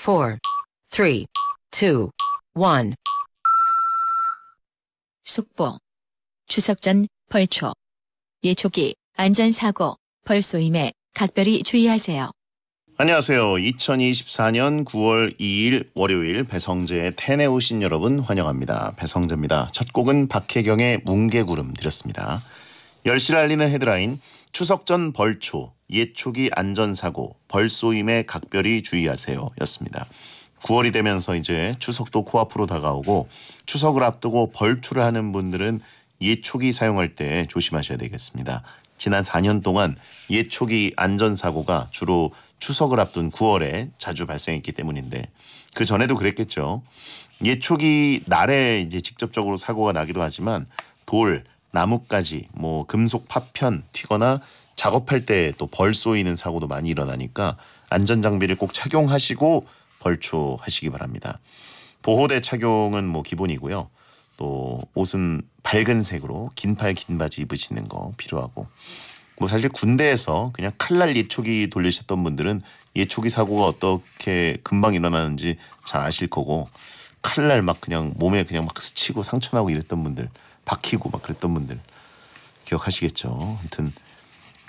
4, 3, 2, 1. 속보. 추석 전 벌초. 예초기 안전사고, 벌소임에 각별히 주의하세요. 안녕하세요. 2024년 9월 2일 월요일 배성재의 텐에 오신 여러분 환영합니다. 배성재입니다. 첫 곡은 박혜경의 뭉게구름 드렸습니다. 1 0시를 알리는 헤드라인 추석 전 벌초 예초기 안전사고, 벌쏘임에 각별히 주의하세요. 였습니다. 9월이 되면서 이제 추석도 코앞으로 다가오고 추석을 앞두고 벌초를 하는 분들은 예초기 사용할 때 조심하셔야 되겠습니다. 지난 4년 동안 예초기 안전사고가 주로 추석을 앞둔 9월에 자주 발생했기 때문인데 그 전에도 그랬겠죠. 예초기 날에 이제 직접적으로 사고가 나기도 하지만 돌, 나뭇가지, 뭐 금속 파편 튀거나 작업할 때 또 벌 쏘이는 사고도 많이 일어나니까 안전 장비를 꼭 착용하시고 벌초하시기 바랍니다. 보호대 착용은 뭐 기본이고요. 또 옷은 밝은 색으로 긴팔 긴바지 입으시는 거 필요하고 뭐 사실 군대에서 그냥 칼날 예초기 돌리셨던 분들은 예초기 사고가 어떻게 금방 일어나는지 잘 아실 거고 칼날 막 그냥 몸에 그냥 막 스치고 상처 나고 이랬던 분들 박히고 막 그랬던 분들 기억하시겠죠. 아무튼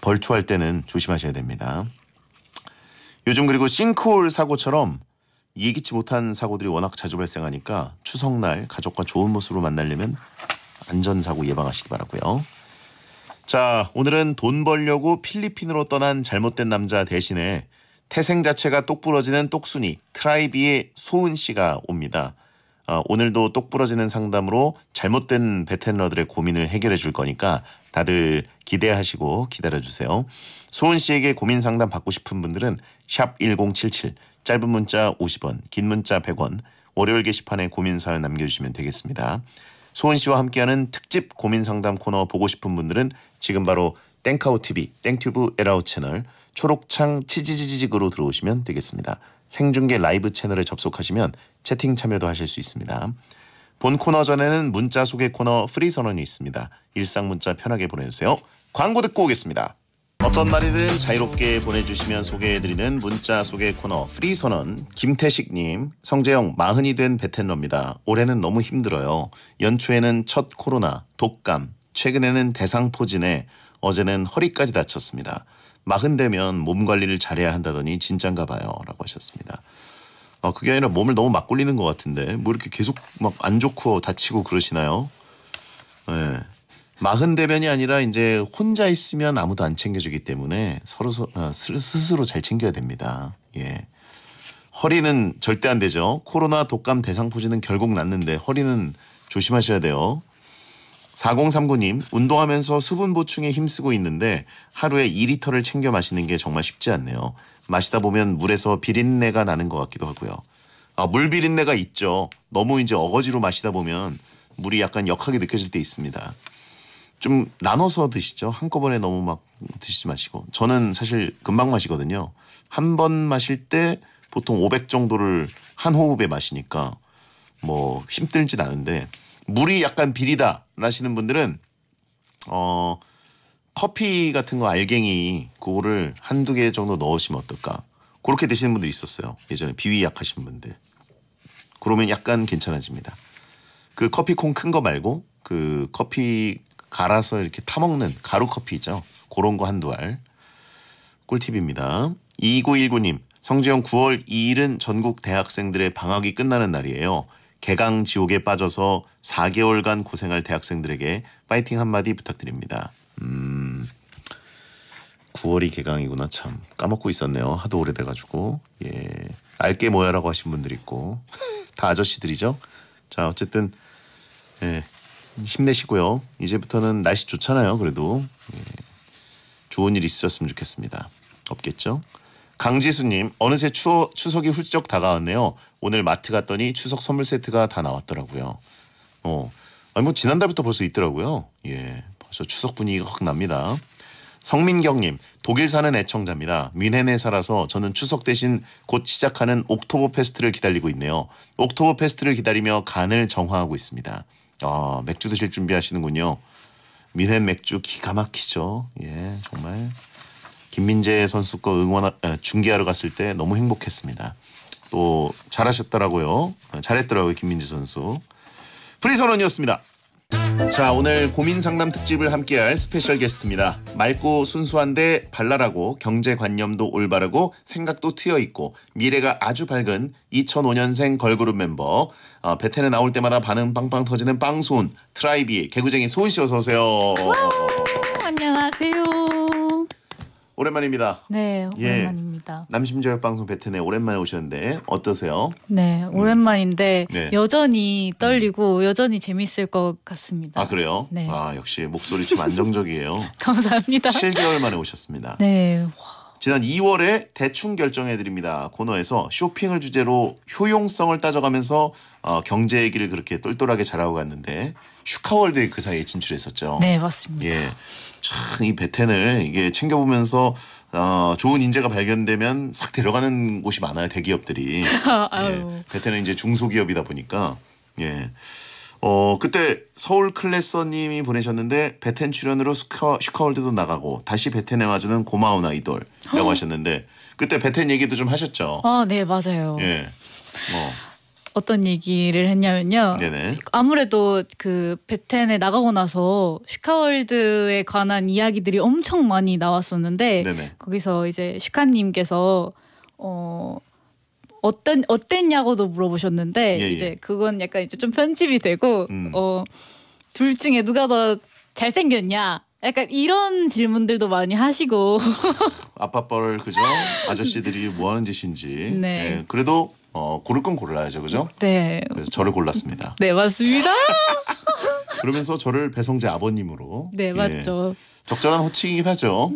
벌초할 때는 조심하셔야 됩니다. 요즘 그리고 싱크홀 사고처럼 예기치 못한 사고들이 워낙 자주 발생하니까 추석날 가족과 좋은 모습으로 만나려면 안전사고 예방하시기 바라고요. 자, 오늘은 돈 벌려고 필리핀으로 떠난 잘못된 남자 대신에 태생 자체가 똑부러지는 똑순이 트라이비의 소은 씨가 옵니다. 어, 오늘도 똑부러지는 상담으로 잘못된 베텐러들의 고민을 해결해 줄 거니까 다들 기대하시고 기다려 주세요. 소은 씨에게 고민 상담 받고 싶은 분들은 샵1077 짧은 문자 50원, 긴 문자 100원. 월요일 게시판에 고민 사연 남겨 주시면 되겠습니다. 소은 씨와 함께하는 특집 고민 상담 코너 보고 싶은 분들은 지금 바로 땡카우 TV, 땡튜브 에라우 채널 초록창 치지지직으로 들어오시면 되겠습니다. 생중계 라이브 채널에 접속하시면 채팅 참여도 하실 수 있습니다. 본 코너 전에는 문자 소개 코너 프리 선언이 있습니다. 일상 문자 편하게 보내주세요. 광고 듣고 오겠습니다. 어떤 말이든 자유롭게 보내주시면 소개해드리는 문자 소개 코너 프리 선언 김태식님 성재영 마흔이 된 베텐러입니다. 올해는 너무 힘들어요. 연초에는 첫 코로나 독감 최근에는 대상포진에 어제는 허리까지 다쳤습니다. 마흔 되면 몸 관리를 잘해야 한다더니 진짠가 봐요라고 하셨습니다. 아 그게 아니라 몸을 너무 막 굴리는 것 같은데 뭐 이렇게 계속 막 안 좋고 다치고 그러시나요? 예. 네. 마흔 대변이 아니라 이제 혼자 있으면 아무도 안 챙겨주기 때문에 서로 서, 아, 스스로 잘 챙겨야 됩니다. 예. 허리는 절대 안 되죠. 코로나 독감 대상포진은 결국 났는데 허리는 조심하셔야 돼요. 4039님, 운동하면서 수분 보충에 힘쓰고 있는데 하루에 2리터를 챙겨 마시는 게 정말 쉽지 않네요. 마시다 보면 물에서 비린내가 나는 것 같기도 하고요. 아, 물 비린내가 있죠. 너무 이제 어거지로 마시다 보면 물이 약간 역하게 느껴질 때 있습니다. 좀 나눠서 드시죠. 한꺼번에 너무 막 드시지 마시고. 저는 사실 금방 마시거든요. 한 번 마실 때 보통 500 정도를 한 호흡에 마시니까 뭐 힘들진 않은데 물이 약간 비리다 하시는 분들은 어 커피 같은 거 알갱이 그거를 한두 개 정도 넣으시면 어떨까 그렇게 드시는 분들 있었어요 예전에 비위 약하신 분들 그러면 약간 괜찮아집니다 그 커피콩 큰 거 말고 그 커피 갈아서 이렇게 타먹는 가루 커피죠 그런 거 한두 알 꿀팁입니다 2919님 성재형 9월 2일은 전국 대학생들의 방학이 끝나는 날이에요 개강 지옥에 빠져서 4개월간 고생할 대학생들에게 파이팅 한마디 부탁드립니다 음, 9월이 개강이구나 참 까먹고 있었네요. 하도 오래돼가지고 예 알게 뭐야라고 하신 분들 있고 다 아저씨들이죠. 자 어쨌든 예, 힘내시고요. 이제부터는 날씨 좋잖아요. 그래도 예, 좋은 일 있으셨으면 좋겠습니다. 없겠죠? 강지수님 어느새 추 추석이 훌쩍 다가왔네요. 오늘 마트 갔더니 추석 선물 세트가 다 나왔더라고요. 어, 아니 뭐 지난달부터 벌써 있더라고요. 예, 그래서 추석 분위기가 확 납니다. 성민경님 독일 사는 애청자입니다. 뮌헨에 살아서 저는 추석 대신 곧 시작하는 옥토버 페스트를 기다리고 있네요. 옥토버 페스트를 기다리며 간을 정화하고 있습니다. 아 맥주 드실 준비하시는군요. 뮌헨 맥주 기가 막히죠. 예 정말 김민재 선수 거 응원 아, 중계하러 갔을 때 너무 행복했습니다. 또 잘하셨더라고요. 잘했더라고요 김민재 선수. 프리선언이었습니다. 자, 오늘 고민 상담 특집을 함께할 스페셜 게스트입니다. 맑고 순수한데 발랄하고 경제관념도 올바르고 생각도 트여 있고 미래가 아주 밝은 2005년생 걸그룹 멤버 어, 베테에 나올 때마다 반응 빵빵 터지는 빵손 트라이비 개구쟁이 소은 씨 어서 오세요. 와, 안녕하세요. 오랜만입니다. 네, 예. 오랜만입니다. 예, 남심저역 방송 베트네 오랜만에 오셨는데 어떠세요? 네, 음. 오랜만인데 음. 네. 여전히 음. 떨리고 여전히 재밌을 것 같습니다. 아 그래요? 네. 아 역시 목소리 참 안정적이에요. 감사합니다. 7개월 만에 오셨습니다. 네. 지난 2월에 대충 결정해드립니다. 코너에서 쇼핑을 주제로 효용성을 따져가면서 어, 경제 얘기를 그렇게 똘똘하게 잘하고 갔는데 슈카월드에 그 사이에 진출했었죠. 네, 맞습니다. 예. 참이 베텐을 이게 챙겨보면서 어, 좋은 인재가 발견되면 싹 데려가는 곳이 많아요 대기업들이. 예, 베텐은 이제 중소기업이다 보니까 예. 어 그때 서울 클래서님이 보내셨는데 베텐 출연으로 슈카, 슈카월드도 나가고 다시 베텐에 와주는 고마운 아이돌이라고 하셨는데 그때 베텐 얘기도 좀 하셨죠. 아네 맞아요. 예. 뭐. 어떤 얘기를 했냐면요. 네네. 아무래도 그 베텐에 나가고 나서 슈카월드에 관한 이야기들이 엄청 많이 나왔었는데 네네. 거기서 이제 슈카님께서 어 어떤 어땠냐고도 물어보셨는데 예예. 예. 이제 그건 약간 이제 좀 편집이 되고 음. 어둘 중에 누가 더 잘생겼냐 약간 이런 질문들도 많이 하시고 아빠 뻘 그죠 아저씨들이 뭐 하는 짓인지 네. 네. 그래도 어, 고를 건 골라야죠, 그죠? 네. 그래서 저를 골랐습니다. 네, 맞습니다. 그러면서 저를 배성재 아버님으로. 네, 예. 맞죠. 예. 적절한 호칭이긴 하죠.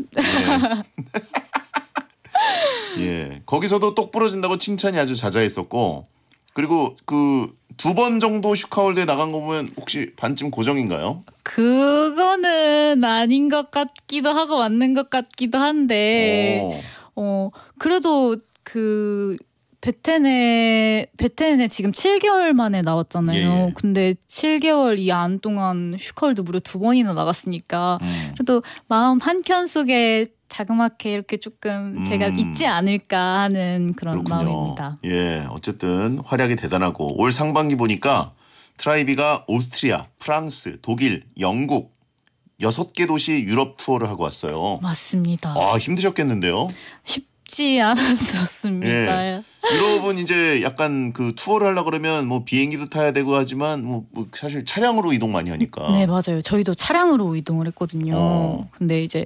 예. 예. 거기서도 똑 부러진다고 칭찬이 아주 자자했었고, 그리고 그 두 번 정도 슈카월드에 나간 거 보면 혹시 반쯤 고정인가요? 그거는 아닌 것 같기도 하고 맞는 것 같기도 한데, 오. 어 그래도 그 베텐에 베텐에 지금 7개월 만에 나왔잖아요. 예. 예. 근데 7개월 이 안 동안 슈컬도 무려 두 번이나 나갔으니까 음. 그래도 마음 한켠 속에 자그맣게 이렇게 조금 음. 제가 있지 않을까 하는 그런 그렇군요. 마음입니다. 예, 어쨌든 활약이 대단하고 올 상반기 보니까 트라이비가 오스트리아, 프랑스, 독일, 영국 여섯 개 도시 유럽 투어를 하고 왔어요. 맞습니다. 아 힘드셨겠는데요? 쉽 쉽지 않았었습니다. 예. 유럽은 예. 이제 약간 그 투어를 하려 그러면 뭐 비행기도 타야 되고 하지만 뭐, 뭐 사실 차량으로 이동 많이 하니까. 네 맞아요. 저희도 차량으로 이동을 했거든요. 어. 근데 이제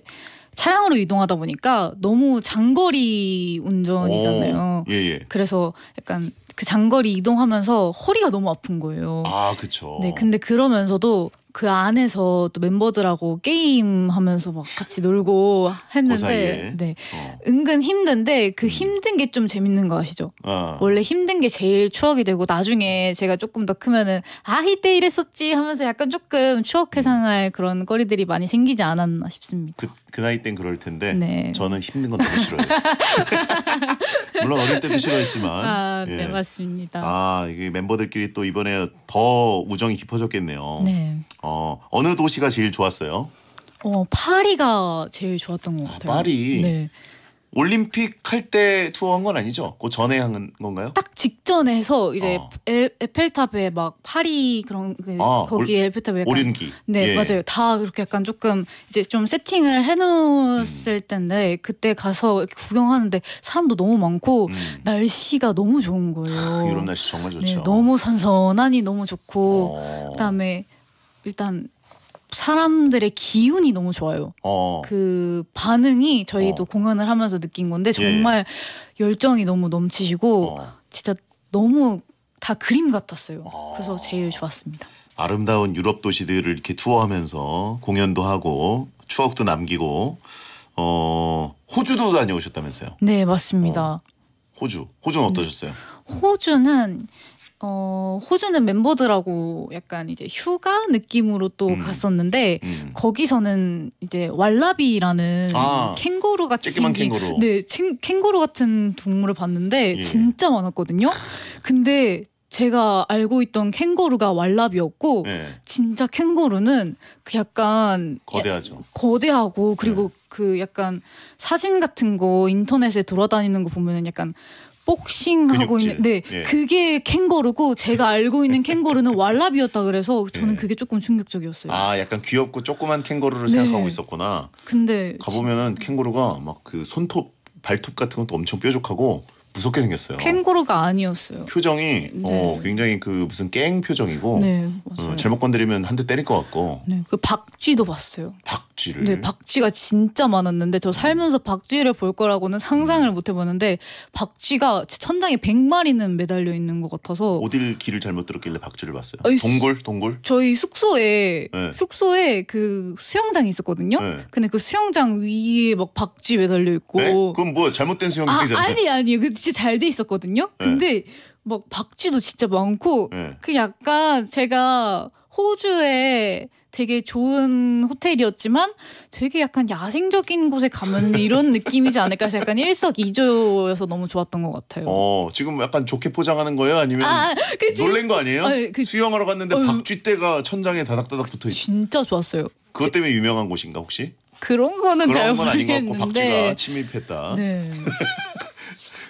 차량으로 이동하다 보니까 너무 장거리 운전이잖아요. 오, 어. 예, 예. 그래서 약간 그 장거리 이동하면서 허리가 너무 아픈 거예요. 아, 그렇죠. 네, 근데 그러면서도 그 안에서 또 멤버들하고 게임하면서 막 같이 놀고 했는데 그 네. 어. 은근 힘든데 그 음. 힘든 게 좀 재밌는 거 아시죠? 어. 원래 힘든 게 제일 추억이 되고 나중에 제가 조금 더 크면은 아 이때 이랬었지 하면서 약간 조금 추억 음. 회상할 그런 거리들이 많이 생기지 않았나 싶습니다. 그, 그 나이 땐 그럴 텐데 네. 저는 힘든 건 너무 싫어요. 물론 어릴 때도 싫어했지만 아, 예. 네 맞습니다. 아 이게 멤버들끼리 또 이번에 더 우정이 깊어졌겠네요. 네. 어, 어, 어느 도시가 제일 좋았어요? 어, 파리가 제일 좋았던 것 아, 같아요. 파리. 네. 올림픽 할 때 투어한 건 아니죠? 그 전에 한 건가요? 딱 직전에 서 이제 어. 엘, 에펠탑에 막 파리 그런 그 아, 거기 에펠탑에 오륜기 네 예. 맞아요 다 그렇게 약간 조금 이제 좀 세팅을 해놓았을 음. 텐데 그때 가서 구경하는데 사람도 너무 많고 음. 날씨가 너무 좋은 거예요. 아, 이런 날씨 정말 좋죠. 네, 너무 선선하니 너무 좋고 어. 그다음에 일단 사람들의 기운이 너무 좋아요. 어. 그 반응이 저희도 어. 공연을 하면서 느낀 건데 예, 예. 정말 예. 열정이 너무 넘치시고 어. 진짜 너무 다 그림 같았어요. 아. 그래서 제일 좋았습니다. 아름다운 유럽 도시들을 이렇게 투어하면서 공연도 하고 추억도 남기고 어 호주도 다녀오셨다면서요? 네 맞습니다. 어. 호주 호주는 어떠셨어요? 호주는 어, 호주는 멤버들하고 약간 이제 휴가 느낌으로 또 음. 갔었는데 음. 거기서는 이제 왈라비라는 아, 캥거루 같은 캥거루. 네, 챙, 캥거루 같은 동물을 봤는데 예. 진짜 많았거든요. 근데 제가 알고 있던 캥거루가 왈라비였고 네. 진짜 캥거루는 그 약간 거대하죠. 거대하고 그리고 네. 그 약간 사진 같은 거 인터넷에 돌아다니는 거 보면은 약간 복싱 하고 있는 네 예. 그게 캥거루고 제가 알고 있는 캥거루는 왈라비였다 그래서 저는 예. 그게 조금 충격적이었어요. 아 약간 귀엽고 조그만 캥거루를 네. 생각하고 있었구나. 근데 가보면은 캥거루가 막 그 손톱 발톱 같은 것도 엄청 뾰족하고 무섭게 생겼어요. 캥거루가 아니었어요. 표정이 어, 네. 어, 굉장히 그 무슨 깽 표정이고 네, 어, 잘못 건드리면 한 대 때릴 것 같고. 네, 그 박쥐도 봤어요. 박쥐를. 네, 박쥐가 진짜 많았는데 저 음. 살면서 박쥐를 볼 거라고는 상상을 음. 못 해봤는데 박쥐가 천장에 1마리는 매달려 있는 것 같아서. 어딜 길을 잘못 들었길래 박쥐를 봤어요? 아니, 동굴, 동굴. 저희 숙소에 네. 숙소에 그 수영장이 있었거든요. 네. 근데 그 수영장 위에 막 박쥐 매달려 있고. 네? 그럼 뭐 잘못된 수영장이잖아요. 아, 아니 아니 그. 진짜 잘돼 있었거든요. 네. 근데 막 박쥐도 진짜 많고 네. 그 약간 제가 호주에 되게 좋은 호텔이었지만 되게 약간 야생적인 곳에 가면 이런 느낌이지 않을까 해서 약간 일석이조여서 너무 좋았던 것 같아요. 어, 지금 약간 좋게 포장하는 거예요? 아니면 아, 아 그치? 놀란 거 아니에요? 아니, 그, 수영하러 갔는데 어, 박쥐떼가 천장에 다닥다닥 붙어 있어. 진짜 좋았어요. 그것 때문에 유명한 곳인가 혹시? 그런 거는 그런 잘 모르겠는데. 아닌 것 같고 박쥐가 침입했다. 네.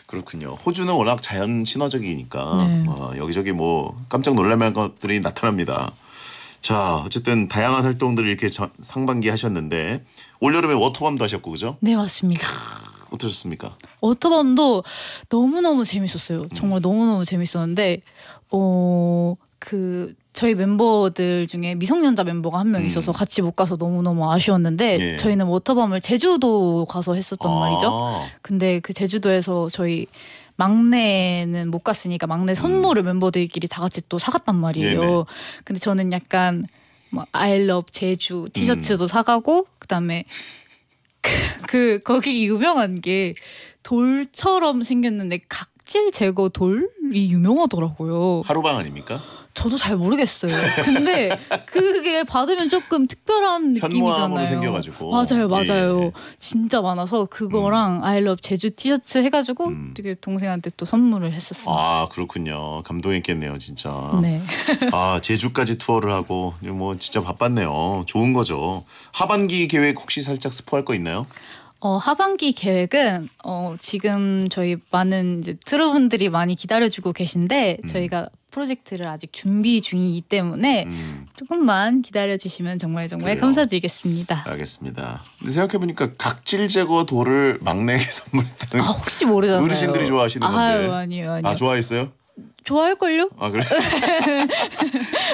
그렇군요. 호주는 워낙 자연 친화적이니까 네. 어, 여기저기 뭐 깜짝 놀랄만한 것들이 나타납니다. 자, 어쨌든 다양한 활동들을 이렇게 저, 상반기 하셨는데 올여름에 워터밤도 하셨고 그죠? 네, 맞습니다. 캬, 어떠셨습니까? 워터밤도 너무너무 재밌었어요. 정말 음. 너무너무 재밌었는데 어, 그 저희 멤버들 중에 미성년자 멤버가 한명 음. 있어서 음. 같이 못 가서 너무너무 아쉬웠는데 예. 저희는 워터밤을 제주도 가서 했었던 아. 말이죠. 근데 그 제주도에서 저희 막내는 못 갔으니까 막내 음. 선물을 음. 멤버들끼리 다 같이 또 사갔단 말이에요. 네네. 근데 저는 약간 뭐 아일럽 제주 티셔츠도 음. 사가고 그다음에 그, 그 거기 유명한 게 돌처럼 생겼는데 각질 제거 돌이 유명하더라고요. 하루방 아닙니까? 저도 잘 모르겠어요. 근데 그게 받으면 조금 특별한 느낌이잖아요. 생겨가지고. 맞아요, 예, 맞아요. 예. 진짜 많아서 그거랑 아이럽 음. 제주 티셔츠 해가지고 음. 되게 동생한테 또 선물을 했었어요. 아 그렇군요. 감동했겠네요, 진짜. 네. 아 제주까지 투어를 하고 뭐 진짜 바빴네요. 좋은 거죠. 하반기 계획 혹시 살짝 스포할 거 있나요? 어, 하반기 계획은 어, 지금 저희 많은 이제 트러분들이 많이 기다려주고 계신데 음. 저희가 프로젝트를 아직 준비 중이기 때문에 음. 조금만 기다려주시면 정말 정말 그래요. 감사드리겠습니다. 알겠습니다. 근데 생각해보니까 각질 제거 돌을 막내에게 선물했다는 아, 혹시 모르잖아요. 어르신들이 좋아하시는 건데. 아유, 아니요, 아니요. 아 좋아했어요? 좋아할걸요? 아 그래?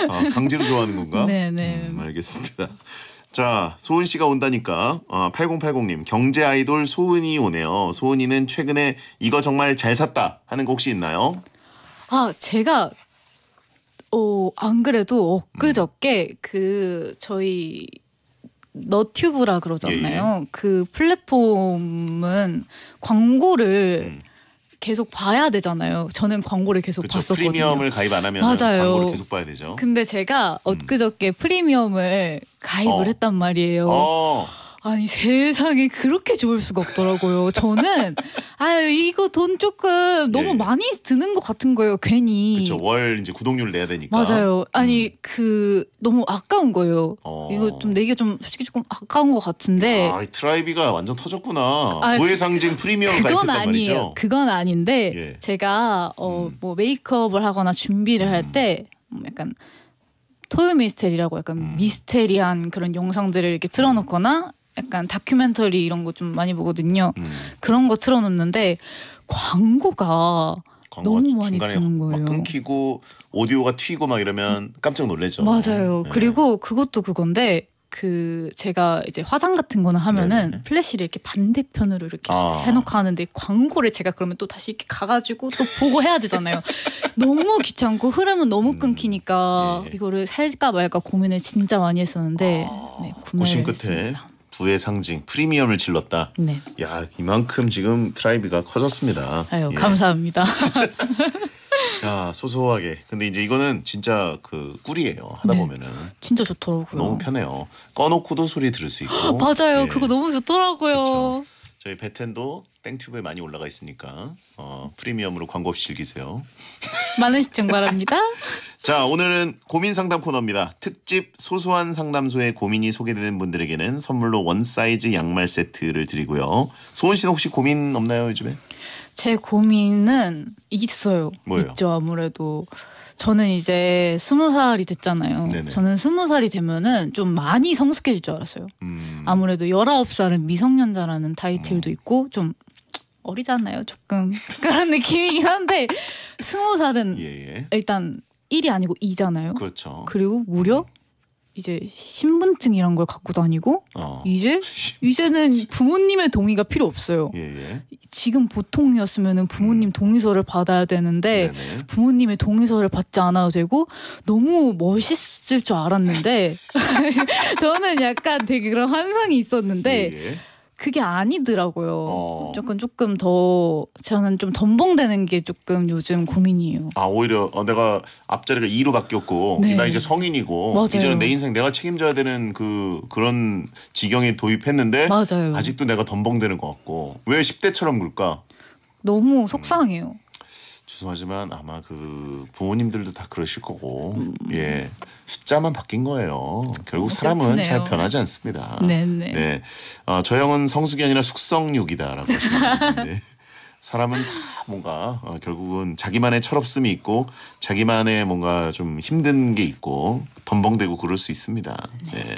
아, 강제로 좋아하는 건가? 네네. 네. 음, 알겠습니다. 자, 소은 씨가 온다니까 어, 8080님 경제 아이돌 소은이 오네요. 소은이는 최근에 이거 정말 잘 샀다 하는 거 혹시 있나요? 아, 제가 어, 안 그래도 엊그저께 음. 그 저희 너튜브라 그러잖아요. 예, 예. 그 플랫폼은 광고를 음. 계속 봐야 되잖아요. 저는 광고를 계속 그렇 봤었거든요. 프리미엄을 가입 안 하면 맞아요. 광고를 계속 봐야 되죠. 근데 제가 음. 엊그저께 음. 프리미엄을 가입을 어. 했단 말이에요. 어. 아니 세상에 그렇게 좋을 수가 없더라고요. 저는 아유 이거 돈 조금 너무 예, 예. 많이 드는 것 같은 거예요. 괜히. 그쵸, 월 이제 구독료를 내야 되니까. 맞아요. 아니 음. 그 너무 아까운 거예요. 어. 이거 좀내게좀 솔직히 조금 아까운 것 같은데. 아, 트라이비가 완전 터졌구나. 아, 그 부해상징 프리미엄 그건 아니에요. 말이죠? 그건 아닌데 예. 제가 어뭐 음. 메이크업을 하거나 준비를 음. 할때 음, 약간 토요 미스테리라고 약간 음. 미스테리한 그런 영상들을 이렇게 틀어놓거나 약간 다큐멘터리 이런 거 좀 많이 보거든요. 음. 그런 거 틀어놓는데 광고가 너무 많이 뜨는 거예요. 끊기고 오디오가 튀고 막 이러면 깜짝 놀래죠. 맞아요. 네. 그리고 그것도 그건데 그 제가 이제 화장 같은 거나 하면은 네네. 플래시를 이렇게 반대편으로 이렇게 아. 해놓고 하는데 광고를 제가 그러면 또 다시 이렇게 가가지고 또 보고 해야 되잖아요. 너무 귀찮고 흐름은 너무 음. 끊기니까 음. 네. 이거를 살까 말까 고민을 진짜 많이 했었는데 아. 네, 구매를 고심 끝에 했습니다. 부의 상징 프리미엄을 질렀다. 네. 야 이만큼 지금 트라이비가 커졌습니다. 아유 예. 감사합니다. 자 소소하게 근데 이제 이거는 진짜 그 꿀이에요 하다 네. 보면은 진짜 좋더라고요 너무 편해요 꺼놓고도 소리 들을 수 있고 맞아요 예. 그거 너무 좋더라고요 그쵸. 저희 베텐도 땡튜브에 많이 올라가 있으니까 어, 프리미엄으로 광고 없이 즐기세요. 많은 시청 바랍니다. 자 오늘은 고민 상담 코너입니다. 특집 소소한 상담소에 고민이 소개되는 분들에게는 선물로 원 사이즈 양말 세트를 드리고요. 소은 씨는 혹시 고민 없나요 요즘에? 제 고민은 있어요. 뭐예요? 있죠 아무래도 저는 이제 스무 살이 됐잖아요. 네네. 저는 스무 살이 되면은 좀 많이 성숙해질 줄 알았어요. 음. 아무래도 열아홉 살은 미성년자라는 타이틀도 음. 있고 좀 어리잖아요. 조금 그런 느낌이긴 한데 스무 살은 예, 예. 일단 1이 아니고 2잖아요. 그렇죠. 그리고 무려 음. 이제 신분증 이런 걸 갖고 다니고 어. 이제 이제는 부모님의 동의가 필요 없어요. 예, 예. 지금 보통이었으면은 부모님 음. 동의서를 받아야 되는데 네네. 네. 부모님의 동의서를 받지 않아도 되고 너무 멋있을 줄 알았는데 저는 약간 되게 그런 환상이 있었는데 예, 예. 그게 아니더라고요. 어. 조금 조금 더 저는 좀 덤벙대는 게 조금 요즘 고민이에요. 아 오히려 어, 내가 앞자리가 2로 바뀌었고 네. 나 이제 성인이고 맞아요. 이제는 내 인생 내가 책임져야 되는 그 그런 지경에 도입했는데 맞아요. 아직도 내가 덤벙대는 것 같고 왜 10대처럼 굴까? 너무 속상해요. 음. 죄송하지만 아마 그 부모님들도 다 그러실 거고 음. 예 숫자만 바뀐 거예요. 결국 어, 사람은 잘 변하지 않습니다. 네네. 네, 어, 저 형은 성숙이 아니라 숙성육이다라고 하시는 분인데 사람은 다 뭔가 어, 결국은 자기만의 철없음이 있고 자기만의 뭔가 좀 힘든 게 있고 덤벙대고 그럴 수 있습니다. 네. 네.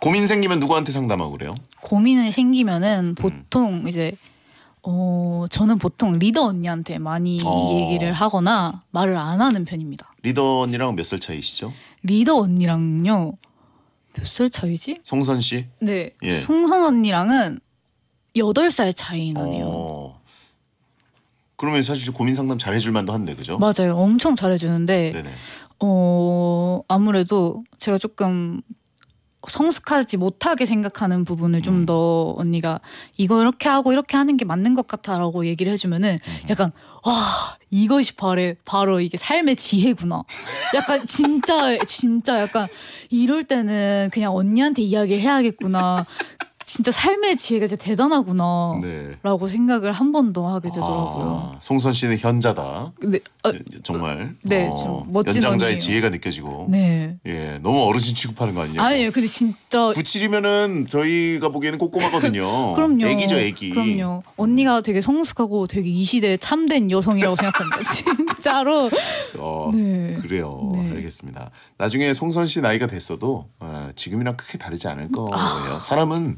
고민 생기면 누구한테 상담하고 그래요? 고민이 생기면은 보통 음. 이제 어, 저는 보통 리더 언니한테 많이 어. 얘기를 하거나 말을 안 하는 편입니다. 리더 언니랑 몇 살 차이시죠? 리더 언니랑요. 몇 살 차이지? 송선 씨? 네. 예. 송선 언니랑은 8살 차이 나네요. 어. 그러면 사실 고민 상담 잘 해줄 만도 한데 그죠? 맞아요. 엄청 잘해주는데 어 아무래도 제가 조금 성숙하지 못하게 생각하는 부분을 좀더 음. 언니가 이거 이렇게 하고 이렇게 하는 게 맞는 것 같아라고 얘기를 해주면은 음. 약간 와 이것이 바로 바로 이게 삶의 지혜구나. 약간 진짜 진짜 약간 이럴 때는 그냥 언니한테 이야기를 해야겠구나. 진짜 삶의 지혜가 진짜 대단하구나 네. 라고 생각을 한 번 더 하게 아, 되더라고요. 아, 송선 씨는 현자다. 네, 아, 정말. 네, 어, 멋진 연장자의 언니예요. 지혜가 느껴지고. 네. 예, 너무 어르신 취급하는 거 아니에요? 아니에요. 근데 진짜 97이면은 저희가 보기에는 꼬꼬마거든요. 그럼요. 애기죠, 애기. 그럼요. 언니가 되게 성숙하고 되게 이시대에 참된 여성이라고 생각합니다. 진짜로. 어, 네. 그래요. 네. 알겠습니다. 나중에 송선 씨 나이가 됐어도 어, 지금이랑 크게 다르지 않을 거예요. 아. 사람은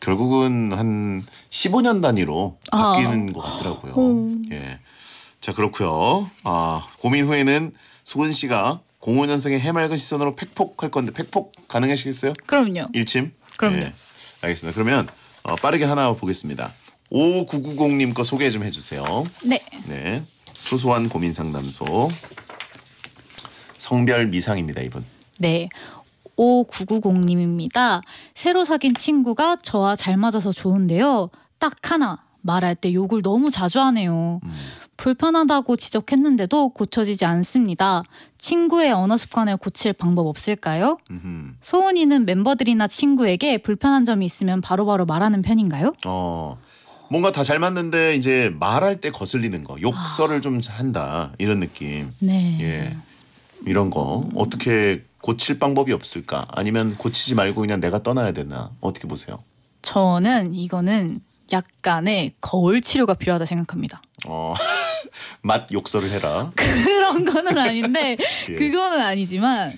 결국은 한 15년 단위로 아. 바뀌는 아. 것 같더라고요. 음. 예. 자 그렇고요. 아 고민 후에는 수근 씨가 0 5년생의 해맑은 시선으로 팩폭할 건데 팩폭 가능하시겠어요? 그럼요. 일침? 그럼요. 예. 알겠습니다. 그러면 어, 빠르게 하나 보겠습니다. 5990님 거 소개 좀 해주세요. 네. 네. 소소한 고민 상담소 성별 미상입니다 이분. 네. 5990님입니다. 새로 사귄 친구가 저와 잘 맞아서 좋은데요. 딱 하나 말할 때 욕을 너무 자주 하네요. 음. 불편하다고 지적했는데도 고쳐지지 않습니다. 친구의 언어 습관을 고칠 방법 없을까요? 음흠. 소은이는 멤버들이나 친구에게 불편한 점이 있으면 바로바로 바로 말하는 편인가요? 어. 뭔가 다 잘 맞는데 이제 말할 때 거슬리는 거, 욕설을 아. 좀 한다 이런 느낌. 네. 예. 이런 거 어떻게 고칠 방법이 없을까? 아니면 고치지 말고 그냥 내가 떠나야 되나? 어떻게 보세요? 저는 이거는 약간의 거울 치료가 필요하다 생각합니다. 어, 맛 욕설을 해라. 그런 거는 아닌데 예. 그거는 아니지만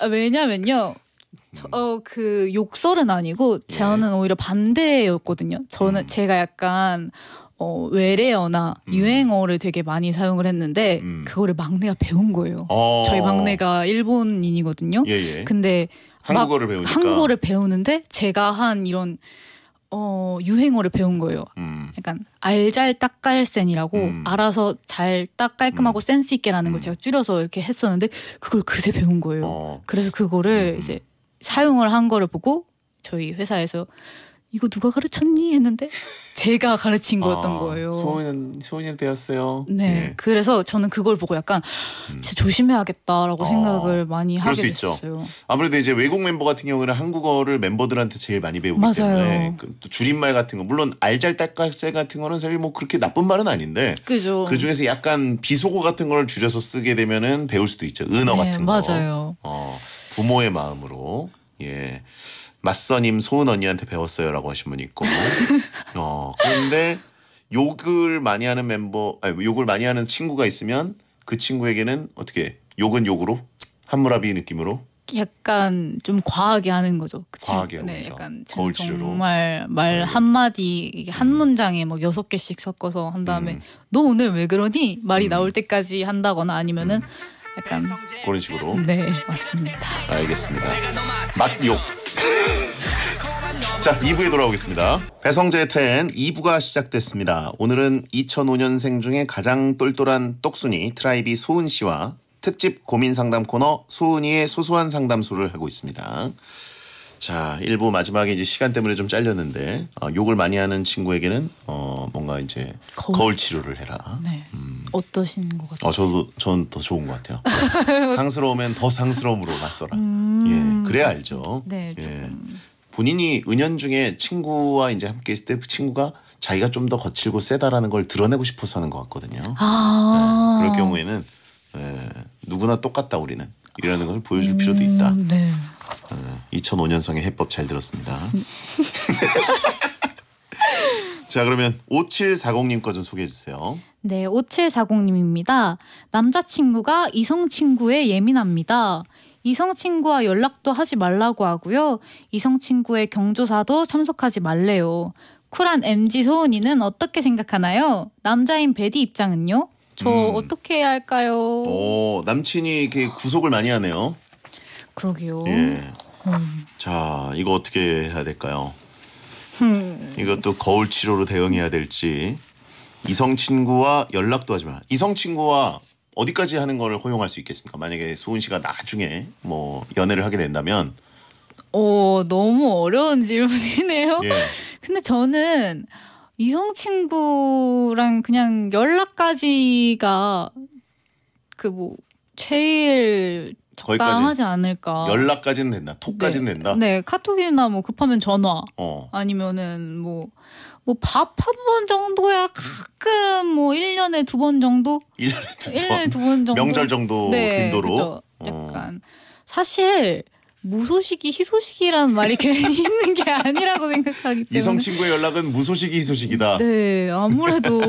아, 왜냐면요. 음. 어그 욕설은 아니고 저는 예. 오히려 반대였거든요. 저는 음. 제가 약간 어, 외래어나 음. 유행어를 되게 많이 사용을 했는데 음. 그거를 막내가 배운 거예요. 어. 저희 막내가 일본인이거든요. 예, 예. 근데 한국어를 배우니까 한국어를 배우는데 제가 한 이런 어, 유행어를 배운 거예요. 음. 약간 알잘딱깔센이라고 음. 알아서 잘 딱 깔끔하고 음. 센스 있게라는 걸 음. 제가 줄여서 이렇게 했었는데 그걸 그새 배운 거예요. 어. 그래서 그거를 음. 이제 사용을 한 거를 보고 저희 회사에서 이거 누가 가르쳤니 했는데 제가 가르친 아, 거였던 아, 거예요. 소원이는 소원이 배웠어요. 네, 네, 그래서 저는 그걸 보고 약간 음. 진짜 조심해야겠다라고 아, 생각을 많이 하게 됐어요. 아무래도 이제 외국 멤버 같은 경우는 한국어를 멤버들한테 제일 많이 배우기 맞아요. 때문에 그 또 줄임말 같은 거 물론 알잘딱깔새 같은 거는 사실 뭐 그렇게 나쁜 말은 아닌데 그죠. 그 중에서 약간 비속어 같은 걸 줄여서 쓰게 되면은 배울 수도 있죠. 은어 네, 같은 거. 맞아요. 어, 부모의 마음으로 예. 맞선님 소은 언니한테 배웠어요라고 하신 분이 있고 어 그런데 욕을 많이 하는 멤버 아니 욕을 많이 하는 친구가 있으면 그 친구에게는 어떻게 욕은 욕으로 한무라비 느낌으로 약간 좀 과하게 하는 거죠. 그 과하게 친구, 네, 약간 거울 정말 말 네. 한마디 한 음. 문장에 뭐 여섯 개씩 섞어서 한 다음에 음. 너 오늘 왜 그러니 말이 음. 나올 때까지 한다거나 아니면은 음. 약간 그런 식으로. 네, 맞습니다. 알겠습니다. 막욕. 자, 2부에 돌아오겠습니다. 배성재의 텐 2부가 시작됐습니다. 오늘은 2005년생 중에 가장 똘똘한 똑순이 트라이비 소은 씨와 특집 고민 상담 코너 소은이의 소소한 상담소를 하고 있습니다. 자, 1부 마지막에 이제 시간 때문에 좀 잘렸는데 어, 욕을 많이 하는 친구에게는 어, 뭔가 이제 거울, 거울 치료를 해라. 네. 음. 어떠신 것 같아요? 어, 저도 전더 좋은 것 같아요. 상스러우면 더 상스러움으로 맞서라. 음... 예, 그래야 알죠. 네. 예. 본인이 은연중에 친구와 이제 함께 있을 때 그 친구가 자기가 좀 더 거칠고 세다라는 걸 드러내고 싶어서 하는 것 같거든요. 아~ 네. 그럴 경우에는 예, 누구나 똑같다 우리는. 이라는 것을 보여줄 음, 필요도 있다. 음, 네. 어, 2005년성의 해법 잘 들었습니다. 자 그러면 5740님 거 좀 소개해 주세요. 네, 5740님입니다. 남자친구가 이성친구에 예민합니다. 이성친구와 연락도 하지 말라고 하고요. 이성친구의 경조사도 참석하지 말래요. 쿨한 MG 소은이는 어떻게 생각하나요? 남자인 배디 입장은요? 저 음. 어떻게 해야 할까요? 오, 어, 남친이 이렇게 구속을 많이 하네요. 그러게요. 예. 음. 자, 이거 어떻게 해야 될까요? 음. 이것도 거울 치료로 대응해야 될지 이성 친구와 연락도 하지 마. 이성 친구와 어디까지 하는 거를 허용할 수 있겠습니까? 만약에 소은 씨가 나중에 뭐 연애를 하게 된다면 오, 어, 너무 어려운 질문이네요. 예. 근데 저는 이성 친구랑 그냥 연락까지가 그 뭐 제일 적당하지 않을까. 연락까지는 된다. 톡까지는 네. 된다. 네, 카톡이나 뭐 급하면 전화. 어. 아니면은 뭐 뭐 밥 한 번 정도야 가끔 뭐 1년에 두 번 정도? 1년에 두 번. 1년에 두번 정도. 명절 정도 네, 빈도로. 그쵸? 어. 약간 어. 사실 무소식이 희소식이라는 말이 괜히 있는 게 아니라고 생각하기 때문에 이성 친구의 연락은 무소식이 희소식이다. 네, 아무래도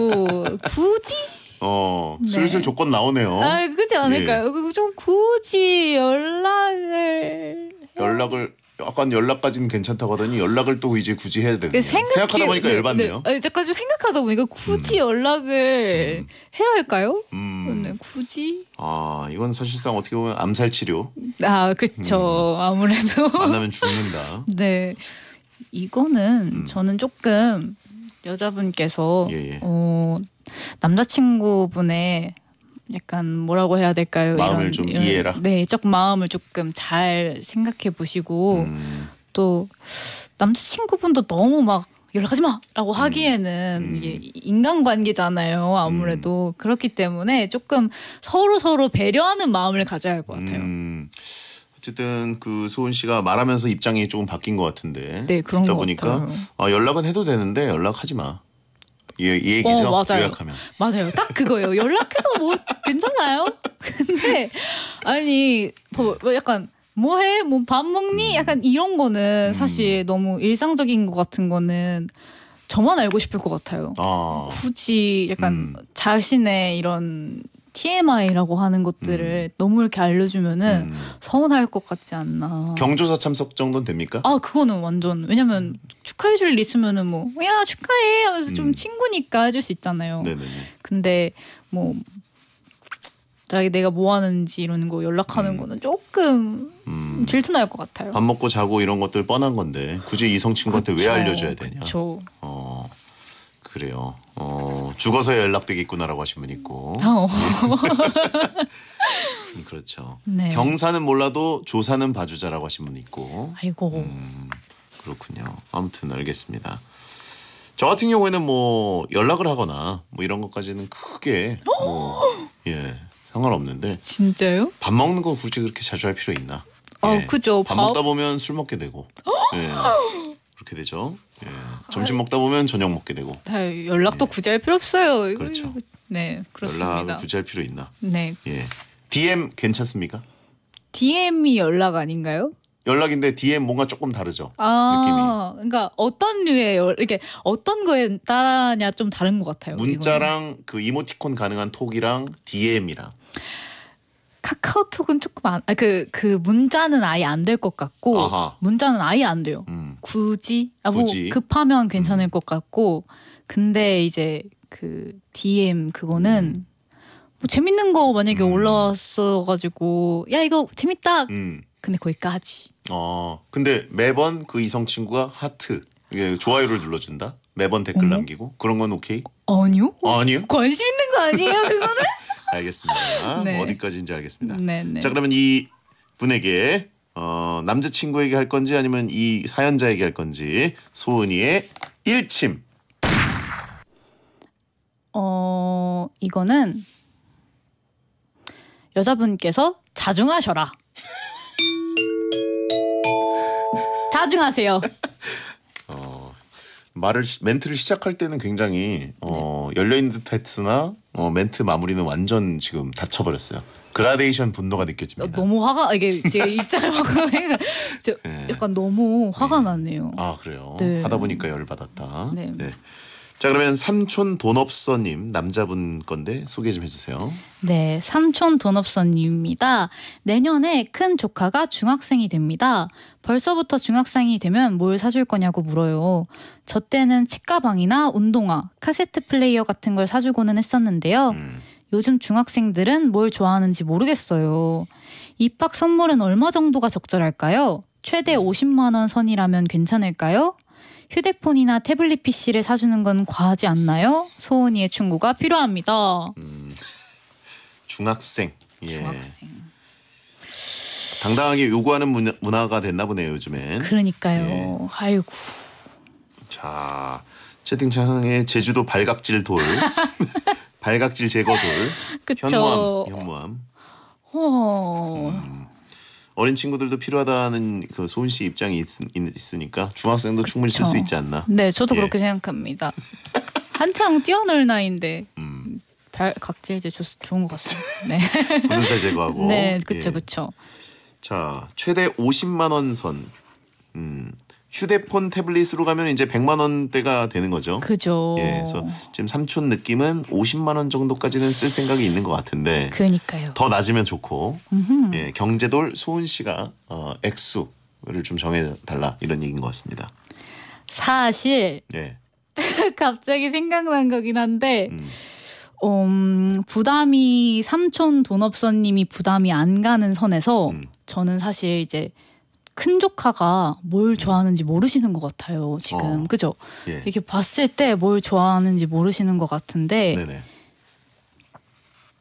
굳이 어 네. 슬슬 네. 조건 나오네요. 아 그렇지 않을까요? 예. 그 좀 굳이 연락을 연락을 약간 연락까지는 괜찮다고 하더니 연락을 또 이제 굳이 해야 되는 생각하다 보니까 네, 열받네요. 네, 약까좀 아, 생각하다 보니까 굳이 음. 연락을 음. 해야 할까요? 음. 네, 굳이? 아 이건 사실상 어떻게 보면 암살 치료. 아 그쵸 음. 아무래도 만나면 죽는다. 네 이거는 음. 저는 조금 여자분께서 예, 예. 어, 남자친구분의 약간 뭐라고 해야 될까요? 마음을 이런, 좀 이런, 이해라. 네, 조금 마음을 조금 잘 생각해 보시고 음. 또 남자친구분도 너무 막 연락하지 마라고 음. 하기에는 음. 이게 인간관계잖아요. 아무래도 음. 그렇기 때문에 조금 서로 서로 배려하는 마음을 가져야 할 것 같아요. 음. 어쨌든 그 소은 씨가 말하면서 입장이 조금 바뀐 것 같은데 네, 그런 그러다 보니까 아, 연락은 해도 되는데 연락하지 마. 이, 이 얘기죠. 어, 맞아요. 요약하면 맞아요. 딱 그거예요. 연락해서 뭐 괜찮아요. 근데 아니 뭐, 뭐 약간 뭐해 뭐 밥 먹니 음. 약간 이런 거는 음. 사실 너무 일상적인 것 같은 거는 저만 알고 싶을 것 같아요. 아. 굳이 약간 음. 자신의 이런 TMI라고 하는 것들을 음. 너무 이렇게 알려주면은 음. 서운할 것 같지 않나. 경조사 참석 정도는 됩니까? 아 그거는 완전 왜냐면 음. 축하해줄 일 있으면은 뭐 야 축하해 하면서 음. 친구니까 해줄 수 있잖아요. 네네 근데 뭐 자기 내가 뭐 하는지 이런 거 연락하는 음. 거는 조금 음. 질투날 것 같아요. 밥 먹고 자고 이런 것들 뻔한 건데 굳이 이성 친구한테 왜 알려줘야 되냐. 그렇 어. 그래요. 어, 죽어서 연락되겠구나라고 하신 분 있고. 어. 예. 그렇죠. 네. 경사는 몰라도 조사는 봐주자라고 하신 분 있고. 아이고. 음, 그렇군요. 아무튼 알겠습니다. 저 같은 경우에는 뭐 연락을 하거나 뭐 이런 것까지는 크게 뭐예 상관없는데. 진짜요? 밥 먹는 거 굳이 그렇게 자주 할 필요 있나? 어, 예. 그죠. 밥, 밥, 먹다 보면 술 먹게 되고. 예. 그렇게 되죠. 예. 점심 먹다 보면 저녁 먹게 되고. 아 연락도 예. 굳이 할 필요 없어요. 그렇죠. 네, 그렇습니다. 연락을 굳이 할 필요 있나? 네. 예. DM 괜찮습니까? DM이 연락 아닌가요? 연락인데 DM 뭔가 조금 다르죠. 아, 느낌이. 그러니까 어떤 류의 이렇게 어떤 거에 따라냐 좀 다른 것 같아요. 문자랑 그 이모티콘 가능한 톡이랑 DM이랑. 카카오톡은 조금 안 그그 아, 그 문자는 아예 안 될 것 같고 아하. 문자는 아예 안 돼요. 음. 굳이 아뭐 급하면 괜찮을 음. 것 같고 근데 이제 그 DM 그거는 음. 뭐 재밌는 거 만약에 음. 올라왔어 가지고 야 이거 재밌다. 음. 근데 거기까지. 어 근데 매번 그 이성 친구가 하트 예, 좋아요를 눌러준다 매번 댓글 어 남기고 그런 건 오케이? 아니요. 아, 아니요. 관심 있는 거 아니에요 그거는? 알겠습니다. 네. 어디까지인지 알겠습니다. 네, 네. 자 그러면 이 분에게 어, 남자친구에게 할 건지 아니면 이 사연자에게 할 건지 소은이의 일침. 어 이거는 여자분께서 자중하셔라. 자중하세요. 말을 멘트를 시작할 때는 굉장히 어, 네. 열려 있는 듯했으나 어, 멘트 마무리는 완전 지금 닫혀버렸어요. 그라데이션 분노가 느껴집니다. 어, 너무 화가 이게 제 입장을 확 네. 약간 너무 화가 네. 나네요. 아 그래요. 네. 하다 보니까 열 받았다. 네. 네. 자 그러면 삼촌 돈업서님 남자분 건데 소개 좀 해주세요. 네, 삼촌 돈업서님입니다. 내년에 큰 조카가 중학생이 됩니다. 벌써부터 중학생이 되면 뭘 사줄 거냐고 물어요. 저 때는 책가방이나 운동화, 카세트 플레이어 같은 걸 사주고는 했었는데요. 음. 요즘 중학생들은 뭘 좋아하는지 모르겠어요. 입학 선물은 얼마 정도가 적절할까요? 최대 50만 음. 원 선이라면 괜찮을까요? 휴대폰이나 태블릿 PC를 사주는 건 과하지 않나요? 소은이의 충고가 필요합니다. 음, 중학생. 예. 중학생. 당당하게 요구하는 문화, 가 됐나 보네요 요즘엔. 그러니까요. 예. 아이고. 자 채팅창에 제주도 발각질 돌, 발각질 제거 돌, 현무암, 현무암. 어. 음. 어린 친구들도 필요하다는 그 소은 씨 입장이 있, 으니까 중학생도 그쵸. 충분히 쓸 수 있지 않나. 네, 저도 예. 그렇게 생각합니다. 한창 뛰어놀 나이인데 음. 각질 해제 좋은 것 같습니다. 네. 분쇄 제거하고. 네, 그렇죠, 예. 그렇죠. 자, 최대 50만 원 선. 음. 휴대폰 태블릿으로 가면 이제 100만 원대가 되는 거죠. 그죠. 예, 그래서 지금 삼촌 느낌은 50만 원 정도까지는 쓸 생각이 있는 것 같은데. 그러니까요. 더 낮으면 좋고. 예, 경제돌 소은 씨가 어, 액수를 좀 정해달라 이런 얘기인 것 같습니다. 사실. 예. 갑자기 생각난 거긴 한데. 음. 음, 부담이 삼촌 돈없사님이 부담이 안 가는 선에서 음. 저는 사실 이제 큰 조카가 뭘 음. 좋아하는지 모르시는 것 같아요. 지금 어. 그죠? 예. 이렇게 봤을 때 뭘 좋아하는지 모르시는 것 같은데 네네.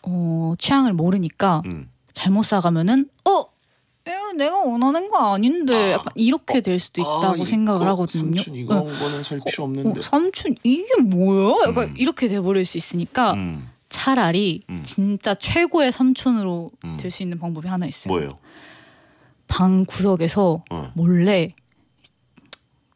어, 취향을 모르니까 음. 잘못 사가면은 어 야, 내가 원하는 거 아닌데 아, 약간 이렇게 어, 될 수도 아, 있다고 아, 생각을 이거, 하거든요. 삼촌 이거 네. 한 거는 살 필요 없는데. 어, 어, 삼촌 이게 뭐야? 약간 음. 이렇게 돼버릴 수 있으니까 음. 차라리 음. 진짜 최고의 삼촌으로 음. 될수 있는 방법이 하나 있어요. 뭐예요? 방 구석에서 어. 몰래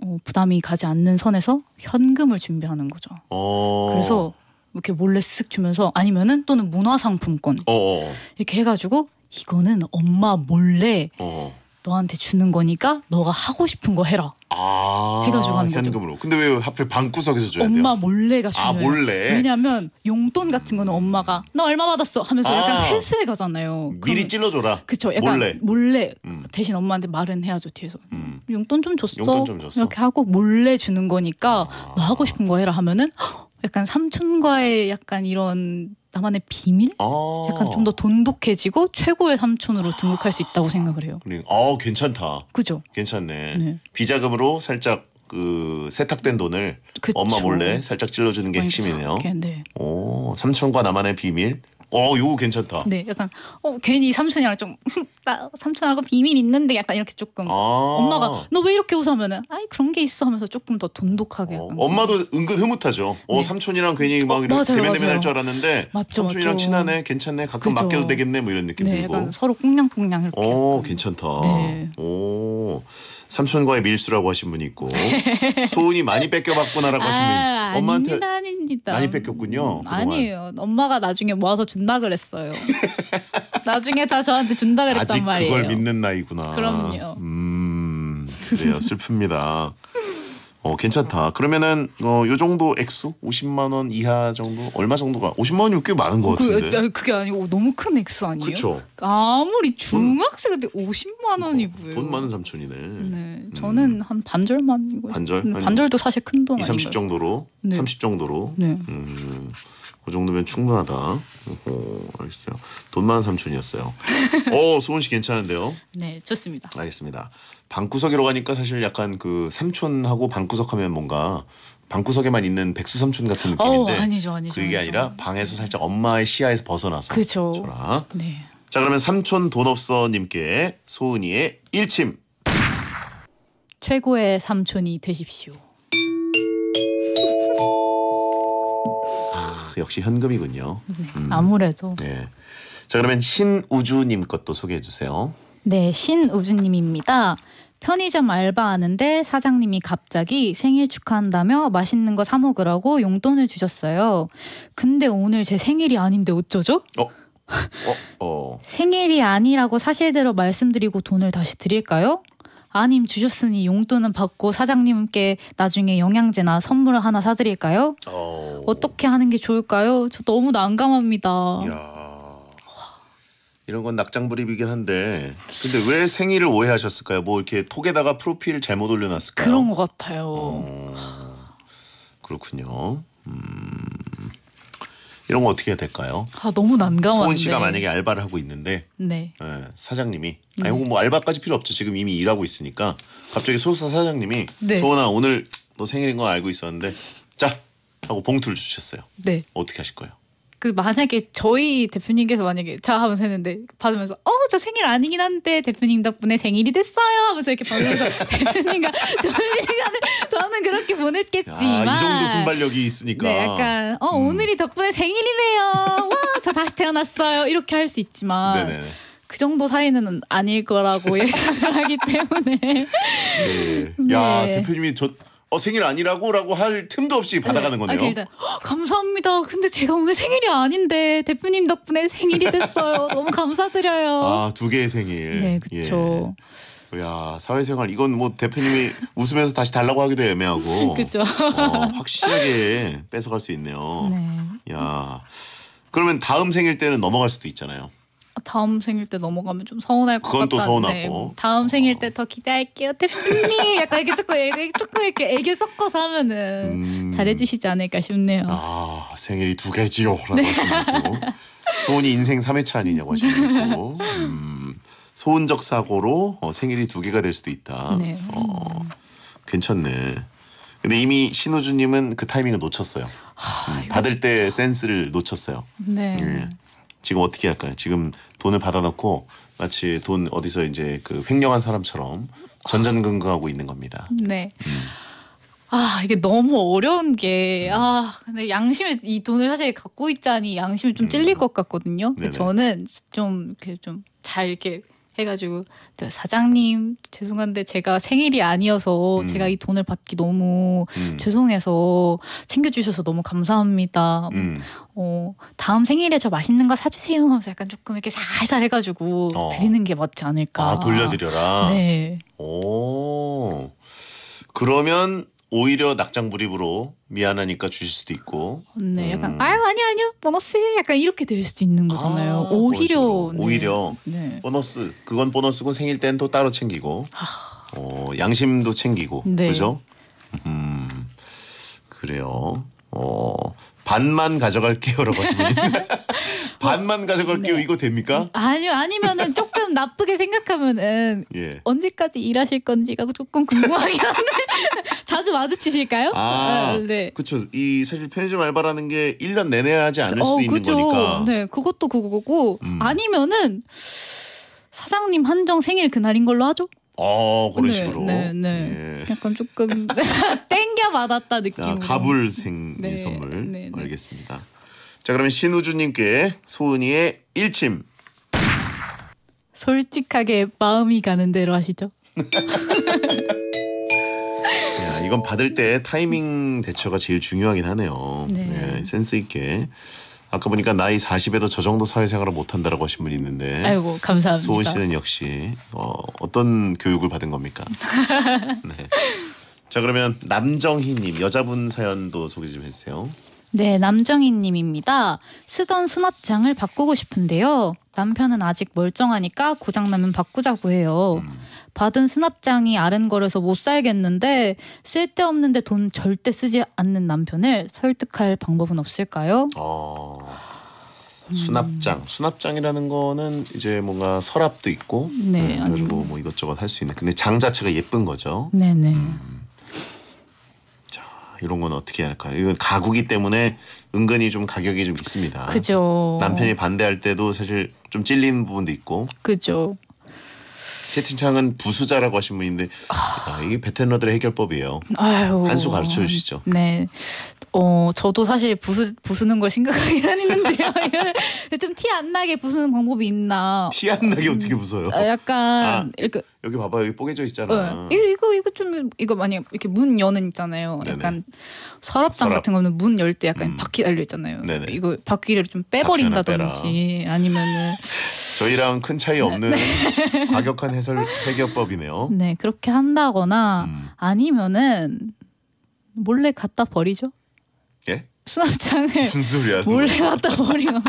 어, 부담이 가지 않는 선에서 현금을 준비하는 거죠. 어. 그래서 이렇게 몰래 쓱 주면서 아니면은 또는 문화상품권 어, 어. 이렇게 해가지고 이거는 엄마 몰래 어. 너한테 주는 거니까 너가 하고 싶은 거 해라. 아, 해가지고 하는 현금으로. 거죠. 근데 왜 하필 방구석에서 줘야 엄마 돼요? 엄마 몰래가 중요 아, 몰래. 왜냐면 용돈 같은 거는 엄마가 너 얼마 받았어 하면서 아, 약간 회수해 가잖아요. 미리 찔러줘라. 그쵸. 약간 몰래. 몰래 음. 대신 엄마한테 말은 해야죠 뒤에서. 음. 용돈 좀 줬어. 용돈 좀 줬어. 이렇게 하고 몰래 주는 거니까 아. 너 하고 아. 싶은 거 해라 하면은. 허, 약간 삼촌과의 약간 이런 나만의 비밀? 아~ 약간 좀 더 돈독해지고 최고의 삼촌으로 등극할 수 있다고 생각을 해요. 아 괜찮다. 그죠? 괜찮네. 네. 비자금으로 살짝 그 세탁된 돈을 그쵸. 엄마 몰래 살짝 찔러주는 게 핵심이네요. 그 네. 오 삼촌과 나만의 비밀. 어, 요거 괜찮다. 네, 약간 어 괜히 삼촌이랑 좀나 삼촌하고 비밀 있는데 약간 이렇게 조금 아 엄마가 너 왜 이렇게 웃어 하면은 아이 그런 게 있어 하면서 조금 더 돈독하게. 어, 뭐. 엄마도 은근 흐뭇하죠. 어, 네. 어 삼촌이랑 괜히 어, 막 어, 이렇게 대면대면 할 줄 알았는데 맞죠, 삼촌이랑 맞죠. 친하네, 괜찮네, 가끔 그죠. 맡겨도 되겠네 뭐 이런 느낌 네, 들고. 약간 서로 꽁냥꽁냥 이렇게. 어, 약간. 괜찮다. 네. 오, 삼촌과의 밀수라고 하신 분이 있고. 네. 소은이 많이 뺏겨봤구나라고 하시면 아, 엄마한테 아닙니다, 아닙니다. 많이 뺏겼군요. 그 아니에요. 엄마가 나중에 모아서 준다 그랬어요. 나중에 다 저한테 준다 그랬단 아직 말이에요. 그걸 믿는 나이구나. 그럼요. 음, 그래요. 슬픕니다. 어 괜찮다. 그러면은 어 요 정도 액수 50만 원 이하 정도 얼마 정도가 50만 원이면 꽤 많은 것 그, 같은데. 아, 그, 게 아니고 너무 큰 액수 아니에요? 그쵸? 아무리 중학생한테 50만 그러니까 원이고요. 돈 많은 삼촌이네. 네, 음. 저는 음. 한반절만이고 반절? 반절도 사실 큰 돈 아니에요. 30 정도로. 네. 30 정도로. 네. 음. 그 정도면 충분하다. 오 알겠어요. 돈 많은 삼촌이었어요. 어, 소은 씨 괜찮은데요? 네, 좋습니다. 알겠습니다. 방구석이라고 하니까 사실 약간 그 삼촌하고 방구석 하면 뭔가 방구석에만 있는 백수 삼촌 같은 어, 느낌인데 어, 아니죠, 아니죠. 그게 아니라 아니죠. 방에서 살짝 엄마의 시야에서 벗어나서 그죠. 네. 자, 그러면 삼촌 돈 없어 님께 소은이의 일침 최고의 삼촌이 되십시오. 아, 역시 현금이군요. 네, 음. 아무래도. 네. 자 그러면 신우주님 것도 소개해 주세요. 네, 신우주님입니다. 편의점 알바하는데 사장님이 갑자기 생일 축하한다며 맛있는 거 사 먹으라고 용돈을 주셨어요. 근데 오늘 제 생일이 아닌데 어쩌죠? 어? 어? 어. 생일이 아니라고 사실대로 말씀드리고 돈을 다시 드릴까요? 아님 주셨으니 용돈은 받고 사장님께 나중에 영양제나 선물을 하나 사드릴까요? 오. 어. 어떻게 하는 게 좋을까요? 저 너무 난감합니다. 이런 건 낙장불입이긴 한데 근데 왜 생일을 오해하셨을까요? 뭐 이렇게 톡에다가 프로필을 잘못 올려놨을까요? 그런 것 같아요. 어, 그렇군요. 음. 이런 거 어떻게 해야 될까요? 아 너무 난감한데. 소은 씨가 만약에 알바를 하고 있는데 네. 예, 사장님이 네. 아니 뭐 알바까지 필요 없죠. 지금 이미 일하고 있으니까 갑자기 소속사 사장님이 네. 소은아 오늘 너 생일인 거 알고 있었는데 자 하고 봉투를 주셨어요. 네. 어떻게 하실 거예요? 그 만약에 저희 대표님께서 만약에 자 하면서 했는데 받으면서 어 저 생일 아니긴 한데 대표님 덕분에 생일이 됐어요 하면서 이렇게 받으면서 대표님과 좋은 시간을 저는 그렇게 보냈겠지만 야, 아, 이 정도 순발력이 있으니까 네, 약간 어 음. 오늘이 덕분에 생일이네요 와 저 다시 태어났어요 이렇게 할 수 있지만 네네. 그 정도 사이는 아닐 거라고 예상을 하기 때문에 네. 네. 야 대표님이 저어 생일 아니라고라고 할 틈도 없이 네. 받아가는 네. 거네요. 아, 일단 허, 감사합니다. 근데 제가 오늘 생일이 아닌데 대표님 덕분에 생일이 됐어요. 너무 감사드려요. 아두 개의 생일. 네 그렇죠. 예. 야 사회생활 이건 뭐 대표님이 웃으면서 다시 달라고 하기도 애매하고. 그렇죠. 어, 확실하게 뺏어갈 수 있네요. 네. 야 그러면 다음 생일 때는 넘어갈 수도 있잖아요. 다음 생일 때 넘어가면 좀 서운할 것 그건 같다는데 서운하고. 다음 생일 어. 때더 기대할게요 대표님 약간 이렇게 조금 애교, 조금 이렇게 애교 섞어서 하면은 음. 잘해주시지 않을까 싶네요. 아 생일이 두 개지요라고 네. 하시고 소원이 인생 3회차 아니냐고 하시고 음, 소원적 사고로 어, 생일이 두 개가 될 수도 있다. 네. 어, 괜찮네. 근데 이미 신우주님은 그 타이밍을 놓쳤어요. 하, 음, 받을 진짜. 때 센스를 놓쳤어요. 네. 예. 지금 어떻게 할까요? 지금 돈을 받아놓고 마치 돈 어디서 이제 그 횡령한 사람처럼 전전긍긍하고 있는 겁니다. 네. 음. 아 이게 너무 어려운 게 아 근데 양심에 이 돈을 사실 갖고 있자니 양심이 좀 찔릴 음. 것 같거든요. 저는 좀이좀잘 이렇게 해가지고 저 사장님 죄송한데 제가 생일이 아니어서 음. 제가 이 돈을 받기 너무 음. 죄송해서 챙겨주셔서 너무 감사합니다. 음. 어, 다음 생일에 저 맛있는 거 사주세요 하면서 약간 조금 이렇게 살살 해가지고 어. 드리는 게 맞지 않을까. 아 돌려드려라. 네. 오 그러면 오히려 낙장불입으로 미안하니까 주실 수도 있고. 네, 음. 약간 음. 아유 아니 아니요 보너스 약간 이렇게 될 수도 있는 거잖아요. 아, 오히려 네. 오히려 네. 보너스 그건 보너스고 생일 땐 또 따로 챙기고 어, 양심도 챙기고 네. 그죠? 음, 그래요. 어. 반만 가져갈게요라고 하 반만 가져갈게요 네. 이거 됩니까? 아니요 아니면은 조금 나쁘게 생각하면은 예. 언제까지 일하실 건지가 조금 궁금하긴 한데 자주 마주치실까요? 아, 아 네. 그렇죠. 이 사실 편의점 알바라는 게 1년 내내 하지 않을 어, 수도 있는 거니까. 네, 그것도 그거고 음. 아니면은 사장님 한정 생일 그날인 걸로 하죠. 어 그런 네, 식으로. 네, 네. 예. 약간 조금 땡겨 받았다 느낌. 아, 가불 생 네, 선물 네, 네, 알겠습니다. 자 그러면 신우주님께 소은이의 일침. 솔직하게 마음이 가는 대로 하시죠. 야, 이건 받을 때 타이밍 대처가 제일 중요하긴 하네요. 네. 예, 센스 있게 아까 보니까 나이 40에도 저 정도 사회생활을 못한다라고 하신 분이 있는데. 아이고 감사합니다. 소은 씨는 역시 어, 어떤 교육을 받은 겁니까? 네. 자 그러면 남정희님 여자분 사연도 소개 좀 해주세요. 네, 남정희님입니다. 쓰던 수납장을 바꾸고 싶은데요. 남편은 아직 멀쩡하니까 고장나면 바꾸자고 해요. 음. 받은 수납장이 아른거려서 못 살겠는데 쓸데없는데 돈 절대 쓰지 않는 남편을 설득할 방법은 없을까요? 어... 수납장, 수납장이라는 거는 이제 뭔가 서랍도 있고 네, 음, 그리고 뭐 이것저것 할 수 있는. 근데 장 자체가 예쁜 거죠. 네네. 음. 이런 건 어떻게 해야 할까요? 이건 가구기 때문에 은근히 좀 가격이 좀 있습니다. 그죠. 남편이 반대할 때도 사실 좀 찔린 부분도 있고. 그죠. 채팅창은 부수자라고 하신 분인데 아, 이게 베테너들의 해결법이에요. 아유. 한수 가르쳐 주시죠. 네. 어, 저도 사실 부수, 부수는 걸 생각하긴 했는데요. 좀 티 안 나게 부수는 방법이 있나. 티 안 나게 음, 어떻게 부숴요? 아, 약간 아, 이렇게 여기 봐봐 여기 뽀개져 있잖아. 네. 이거 이거 이거 좀 이거 만약 이렇게 문 여는 있잖아요. 약간 서랍장 서랍. 같은 거는 문 열 때 약간 음. 바퀴 달려 있잖아요. 이거 바퀴를 좀 빼버린다든지 아니면은 저희랑 큰 차이 네. 없는 네. 과격한 해설 해결법이네요. 네, 그렇게 한다거나 음. 아니면은 몰래 갖다 버리죠. 예? 수납장을 몰래 갖다 버리거나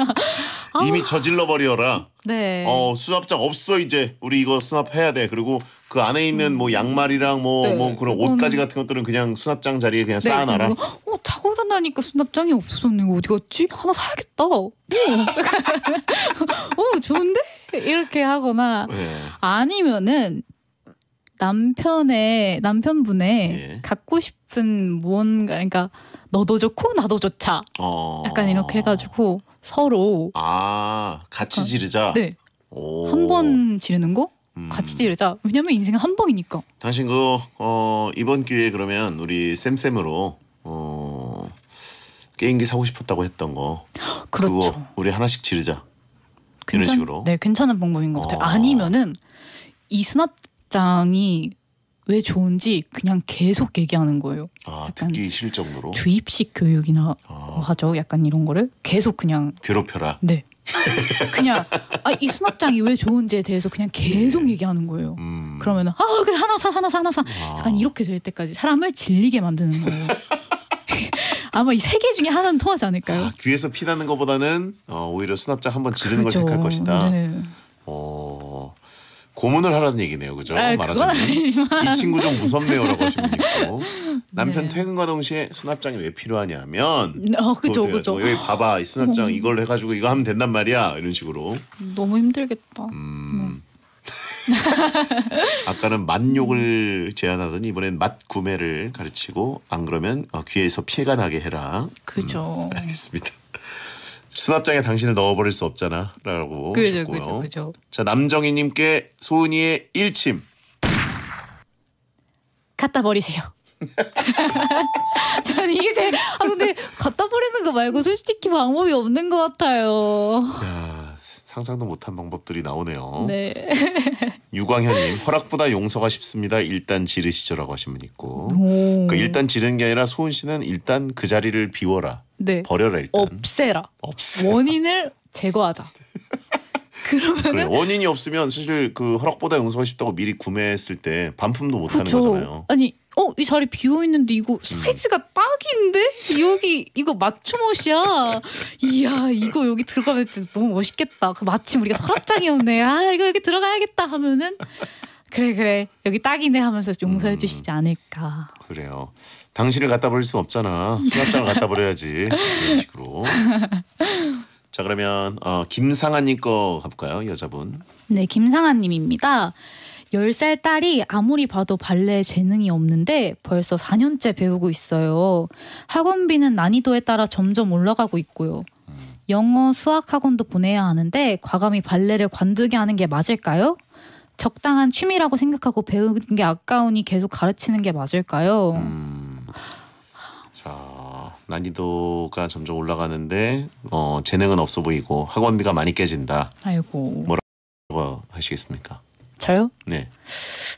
아. 이미 저질러 버려라. 네. 어 수납장 없어 이제 우리 이거 수납해야 돼. 그리고 그 안에 있는 뭐 음. 양말이랑 뭐뭐 네, 뭐 그런 옷까지 같은 것들은 그냥 수납장 자리에 그냥 네, 쌓아놔라. 어, 자고 일어나니까 수납장이 없었네. 이거 어디 갔지? 하나 사야겠다. 네. 어 좋은데? 이렇게 하거나 예. 아니면은 남편의 남편분의 예. 갖고 싶은 무언가 그러니까 너도 좋고 나도 좋자. 어. 약간 이렇게 해가지고 서로 아 같이 어, 지르자. 네. 한번 지르는 거 음. 같이 지르자. 왜냐면 인생은 한 번이니까. 당신 그 어, 이번 기회에 그러면 우리 쌤쌤으로 어, 게임기 사고 싶었다고 했던 거 그렇죠. 그거 우리 하나씩 지르자. 괜찮, 이런 식으로. 네, 괜찮은 방법인 것 같아요. 어. 아니면은 이 수납장이 왜 좋은지 그냥 계속 얘기하는 거예요. 아, 듣기 싫을 정도로. 주입식 교육이나 아. 뭐 하죠. 약간 이런 거를 계속 그냥 괴롭혀라. 네. 그냥 아, 이 수납장이 왜 좋은지에 대해서 그냥 계속 네. 얘기하는 거예요. 음. 그러면 아 그래 하나 사 하나 사 하나 사 아. 약간 이렇게 될 때까지 사람을 질리게 만드는 거예요. 아마 이 세 개 중에 하나는 통하지 않을까요? 아, 귀에서 피나는 것보다는 어, 오히려 수납장 한번 지르는 그렇죠. 걸 택할 것이다. 네. 어... 고문을 하라는 얘기네요, 그죠? 아, 말하자면 이 친구 좀 무섭네요라고 하시면 있고 네. 남편 네. 퇴근과 동시에 수납장이 왜 필요하냐면 어, 그죠, 뭐 그죠. 여기 봐봐, 이 수납장 음. 이걸 해가지고 이거 하면 된단 말이야 이런 식으로. 너무 힘들겠다. 음. 네. 아까는 맛욕을 제안하더니 이번엔 맛 구매를 가르치고 안 그러면 어, 귀에서 피해가 나게 해라. 그죠. 음, 알겠습니다. 수납장에 당신을 넣어버릴 수 없잖아라고 그죠, 그죠, 그죠. 자 남정희님께 소은이의 일침 갖다 버리세요. 저는 이게 제일 아 근데 갖다 버리는 거 말고 솔직히 방법이 없는 것 같아요. 야, 상상도 못한 방법들이 나오네요. 네. 유광현님 허락보다 용서가 쉽습니다. 일단 지르시죠라고 하신 분 있고 그 일단 지르는 게 아니라 소은 씨는 일단 그 자리를 비워라. 네. 버려라 일단. 없애라. 없애. 라 원인을 제거하자. 그러면은 그래, 원인이 없으면 사실 그 허락보다 용서가 쉽다고 미리 구매했을 때 반품도 못 하는 거잖아요. 아니 어 이 자리 비어 있는데 이거 음. 사이즈가 음. 딱인데 여기 이거 맞춤 옷이야. 이야 이거 여기 들어가면 너무 멋있겠다. 그 마침 우리가 서랍장이없네아 이거 여기 들어가야겠다 하면은 그래 그래 여기 딱이네 하면서 용서해 음, 주시지 않을까. 그래요. 당신을 갖다 버릴 순 없잖아. 수납장을 갖다 버려야지. 이런 식으로. 자 그러면 어, 김상아님 거 가볼까요 여자분? 네 김상아님입니다. 10살 딸이 아무리 봐도 발레에 재능이 없는데 벌써 4년째 배우고 있어요. 학원비는 난이도에 따라 점점 올라가고 있고요. 음. 영어 수학 학원도 보내야 하는데 과감히 발레를 관두게 하는 게 맞을까요? 적당한 취미라고 생각하고 배우는 게 아까우니 계속 가르치는 게 맞을까요? 음, 자 난이도가 점점 올라가는데 어, 재능은 없어 보이고 학원비가 많이 깨진다. 아이고 뭐라고 하시겠습니까? 차요? 네.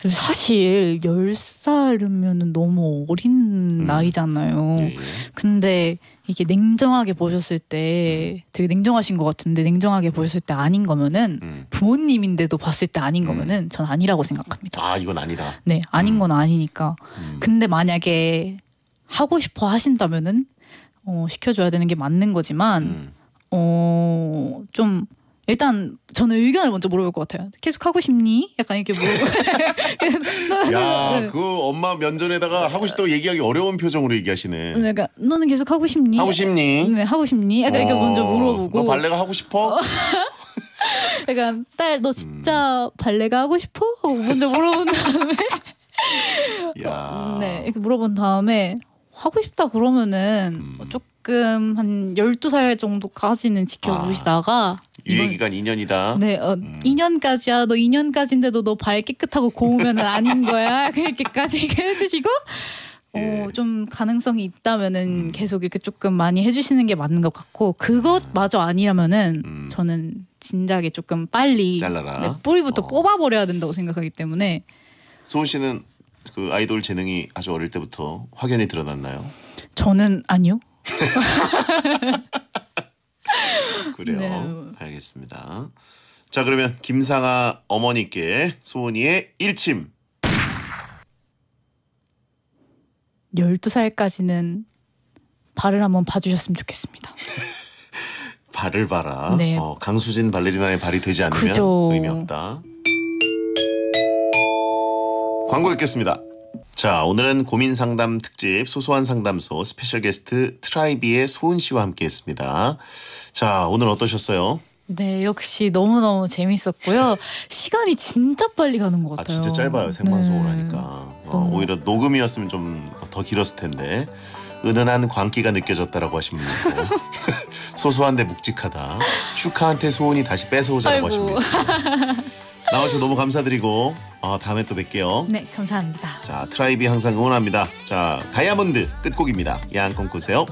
사실 열살이면 너무 어린 음. 나이잖아요. 예, 근데 이게 냉정하게 보셨을 때 음. 되게 냉정하신 것 같은데 냉정하게 보셨을 때 아닌 거면은 음. 부모님인데도 봤을 때 아닌 음. 거면은 전 아니라고 생각합니다. 아, 이건 아니다. 네, 아닌 음. 건 아니니까. 근데 만약에 하고 싶어 하신다면은 어, 시켜줘야 되는 게 맞는 거지만 어, 좀 일단 저는 의견을 먼저 물어볼 것 같아요. 계속 하고 싶니? 약간 이렇게 뭐. 야, 네. 그 엄마 면전에다가 하고 싶다고 얘기하기 어려운 표정으로 얘기하시네. 네, 그러니까 너는 계속 하고 싶니? 하고 싶니? 네, 하고 싶니? 약간 어, 이렇게 먼저 물어보고. 너 발레가 하고 싶어? 어. 약간 딸, 너 진짜 음. 발레가 하고 싶어? 먼저 물어본 다음에. 야. 네, 이렇게 물어본 다음에 하고 싶다 그러면은 음. 조금 한 열두 살 정도까지는 지켜보시다가. 아. 유예 기간 2년이다. 네, 어, 음. 2년까지야. 너 2년까지인데도 너 발 깨끗하고 고우면 아닌 거야. 그렇게까지 해주시고. 어, 예. 좀 가능성이 있다면은 음. 계속 이렇게 조금 많이 해주시는 게 맞는 것 같고 그것마저 아니라면은 음. 저는 진작에 조금 빨리 잘라라. 네, 뿌리부터 어. 뽑아버려야 된다고 생각하기 때문에 소은 씨는 그 아이돌 재능이 아주 어릴 때부터 확연히 드러났나요? 저는 아니요. 그래요. 네. 알겠습니다. 자 그러면 김상아 어머니께 소은이의 일침. 12살까지는 발을 한번 봐주셨으면 좋겠습니다. 발을 봐라. 네. 어, 강수진 발레리나의 발이 되지 않으면 그죠. 의미 없다. 광고 듣겠습니다. 자, 오늘은 고민 상담 특집 소소한 상담소 스페셜 게스트 트라이비의 소은 씨와 함께 했습니다. 자, 오늘 어떠셨어요? 네, 역시 너무너무 재밌었고요. 시간이 진짜 빨리 가는 것 아, 같아요. 아, 진짜 짧아요. 생방송을 네. 하니까. 어, 아, 오히려 녹음이었으면 좀 더 길었을 텐데. 은은한 광기가 느껴졌다라고 하신 분 있고 소소한데 묵직하다. 슈카한테 소원이 다시 뺏어오자고 하신 분이 있고 나오셔서 너무 감사드리고 어, 다음에 또 뵐게요. 네, 감사합니다. 자, 트라이비 항상 응원합니다. 자, 다이아몬드 끝곡입니다. 야꿈 꾸세요.